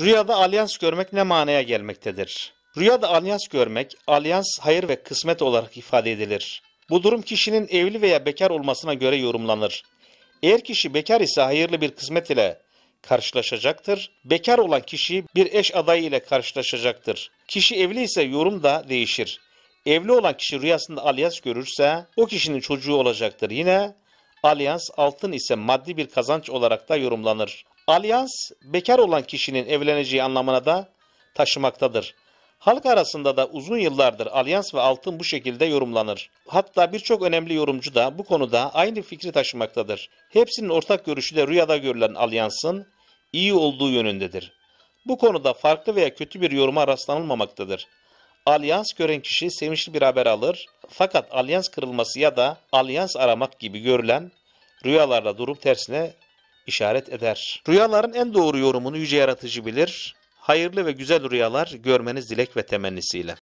Rüyada alyans görmek ne manaya gelmektedir? Rüyada alyans görmek, alyans hayır ve kısmet olarak ifade edilir. Bu durum kişinin evli veya bekar olmasına göre yorumlanır. Eğer kişi bekar ise hayırlı bir kısmet ile karşılaşacaktır. Bekar olan kişi bir eş adayı ile karşılaşacaktır. Kişi evli ise yorum da değişir. Evli olan kişi rüyasında alyans görürse o kişinin çocuğu olacaktır. Yine alyans altın ise maddi bir kazanç olarak da yorumlanır. Alyans bekar olan kişinin evleneceği anlamına da taşımaktadır. Halk arasında da uzun yıllardır alyans ve altın bu şekilde yorumlanır. Hatta birçok önemli yorumcu da bu konuda aynı fikri taşımaktadır. Hepsinin ortak görüşü de rüyada görülen alyansın iyi olduğu yönündedir. Bu konuda farklı veya kötü bir yoruma rastlanılmamaktadır. Alyans gören kişi sevinçli bir haber alır fakat alyans kırılması ya da alyans aramak gibi görülen rüyalarda durum tersine işaret eder. Rüyaların en doğru yorumunu yüce yaratıcı bilir. Hayırlı ve güzel rüyalar görmeniz dilek ve temennisiyle.